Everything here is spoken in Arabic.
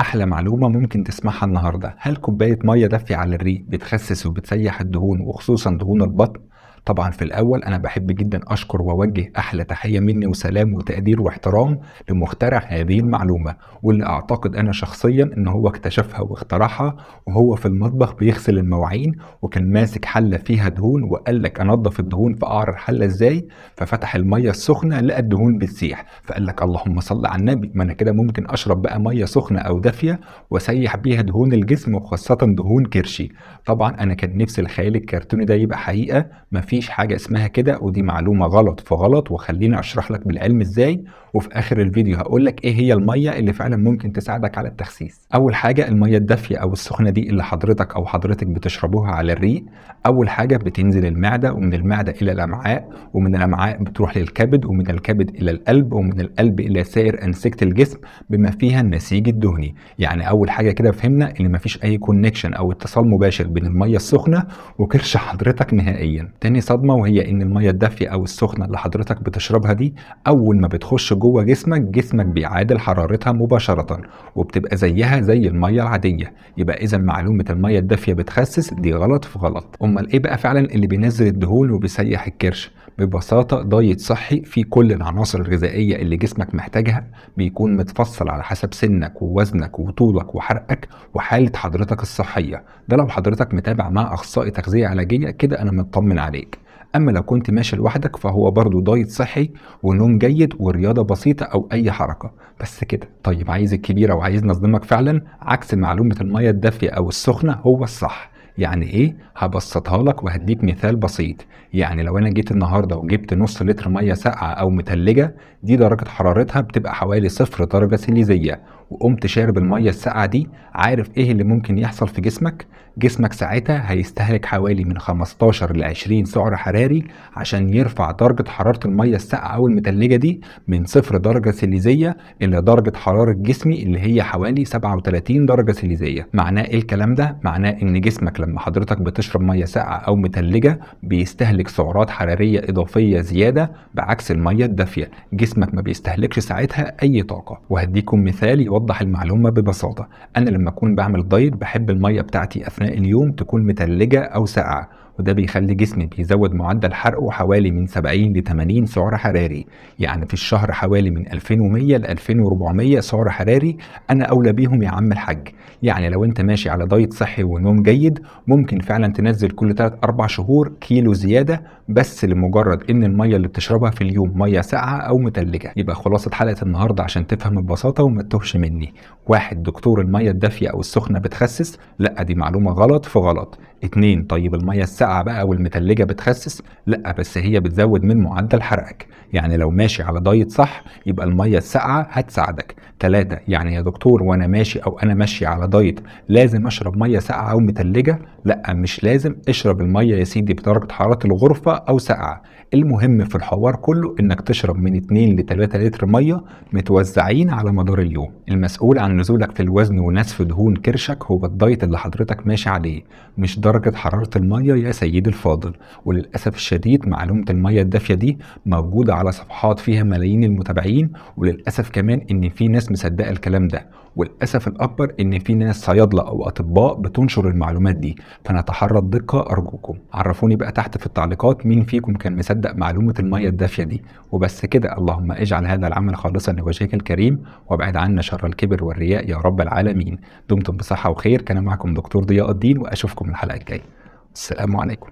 أحلى معلومة ممكن تسمعها النهاردة هل كوباية مية دافية على الريق بتخسس وبتسيح الدهون وخصوصا دهون البطن طبعا في الاول انا بحب جدا اشكر واوجه احلى تحيه مني وسلام وتقدير واحترام لمخترع هذه المعلومه واللي اعتقد انا شخصيا ان هو اكتشفها واخترعها وهو في المطبخ بيغسل المواعين وكان ماسك حله فيها دهون وقال لك انضف الدهون فاعر الحله ازاي ففتح الميه السخنه لقى الدهون بتسيح فقال لك اللهم صل على النبي ما انا كده ممكن اشرب بقى ميه سخنه او دافيه واسيح بيها دهون الجسم وخاصه دهون كرشي طبعا انا كان نفسي الخيال الكرتوني ده يبقى حقيقه ما مفيش حاجه اسمها كده ودي معلومه غلط فغلط وخليني اشرح لك بالعلم ازاي وفي اخر الفيديو هقول لك ايه هي الميه اللي فعلا ممكن تساعدك على التخسيس اول حاجه الميه الدافيه او السخنه دي اللي حضرتك او حضرتك بتشربوها على الريق اول حاجه بتنزل المعده ومن المعده الى الامعاء ومن الامعاء بتروح للكبد ومن الكبد الى القلب ومن القلب الى سائر انسجه الجسم بما فيها النسيج الدهني يعني اول حاجه كده فهمنا ان مفيش اي كونكشن او اتصال مباشر بين الميه السخنه وكرش حضرتك نهائيا تاني تاني صدمه وهي ان الميه الدافيه او السخنه اللي حضرتك بتشربها دي اول ما بتخش جوه جسمك جسمك بيعادل حرارتها مباشره وبتبقى زيها زي الميه العاديه يبقى اذا معلومه الميه الدافيه بتخسس دي غلط في غلط امال ايه بقى فعلا اللي بينزل الدهون وبيسيح الكرش ببساطه دايت صحي فيه كل العناصر الغذائيه اللي جسمك محتاجها بيكون متفصل على حسب سنك ووزنك وطولك وحرقك وحاله حضرتك الصحيه ده لو حضرتك متابع مع اخصائي تغذيه علاجيه كده انا مطمن عليك اما لو كنت ماشي لوحدك فهو برضه دايت صحي ونوم جيد ورياضه بسيطه او اي حركه بس كده طيب عايز الكبيره وعايز نظلمك فعلا عكس معلومه الميه الدافيه او السخنه هو الصح يعني ايه هبسطها لك وهديك مثال بسيط يعني لو انا جيت النهارده وجبت نص لتر ميه ساقعه او متلجه دي درجه حرارتها بتبقى حوالي صفر درجه سيليزيه وقمت شارب الميه الساقعه دي عارف ايه اللي ممكن يحصل في جسمك جسمك ساعتها هيستهلك حوالي من 15 ل 20 سعر حراري عشان يرفع درجه حراره الميه الساقعه او المتلجه دي من صفر درجه سيليزيه الى درجه حراره جسمي اللي هي حوالي 37 درجه سيليزيه معناه ايه الكلام ده معناه ان جسمك لما حضرتك بتشرب ميه ساقعه او متلجه بيستهلك سعرات حراريه اضافيه زياده بعكس الميه الدافيه جسمك ما بيستهلكش ساعتها اي طاقه وهديكم مثال يوضح اوضح المعلومه ببساطه انا لما اكون بعمل دايت بحب الميه بتاعتي اثناء اليوم تكون متلجه او ساقعه وده بيخلي جسمي بيزود معدل حرقه حوالي من 70 ل 80 سعر حراري يعني في الشهر حوالي من 2100 ل 2400 سعر حراري انا اولى بيهم يا عم الحاج يعني لو انت ماشي على دايت صحي ونوم جيد ممكن فعلا تنزل كل 3 4 شهور كيلو زياده بس لمجرد ان الميه اللي بتشربها في اليوم ميه ساقعه او متلجه يبقى خلاصه حلقه النهارده عشان تفهم ببساطه وما تتوهش مني واحد دكتور الميه الدافيه او السخنه بتخسس لا دي معلومه غلط في غلط اتنين طيب الميه الساقعه الساقعه بقى والمتلجه بتخسس لا بس هي بتزود من معدل حرقك يعني لو ماشي على دايت صح يبقى الميه الساقعه هتساعدك ثلاثة يعني يا دكتور وانا ماشي او انا ماشي على دايت لازم اشرب ميه ساقعه او متلجه لا مش لازم اشرب الميه يا سيدي بدرجه حراره الغرفه او ساقعه المهم في الحوار كله انك تشرب من 2 ل 3 لتر ميه متوزعين على مدار اليوم المسؤول عن نزولك في الوزن ونسف دهون كرشك هو الدايت اللي حضرتك ماشي عليه مش درجه حراره الميه يا سيدي الفاضل وللأسف الشديد معلومة المية الدافية دي موجودة على صفحات فيها ملايين المتابعين وللأسف كمان إن في ناس مصدقة الكلام ده والأسف الأكبر إن في ناس صيادلة أو أطباء بتنشر المعلومات دي فنتحرى الدقة أرجوكم عرفوني بقى تحت في التعليقات مين فيكم كان مصدق معلومة المية الدافية دي وبس كده اللهم اجعل هذا العمل خالصا لوجهك الكريم وابعد عنا شر الكبر والرياء يا رب العالمين دمتم بصحة وخير كان معكم دكتور ضياء الدين وأشوفكم الحلقة الجاية السلام عليكم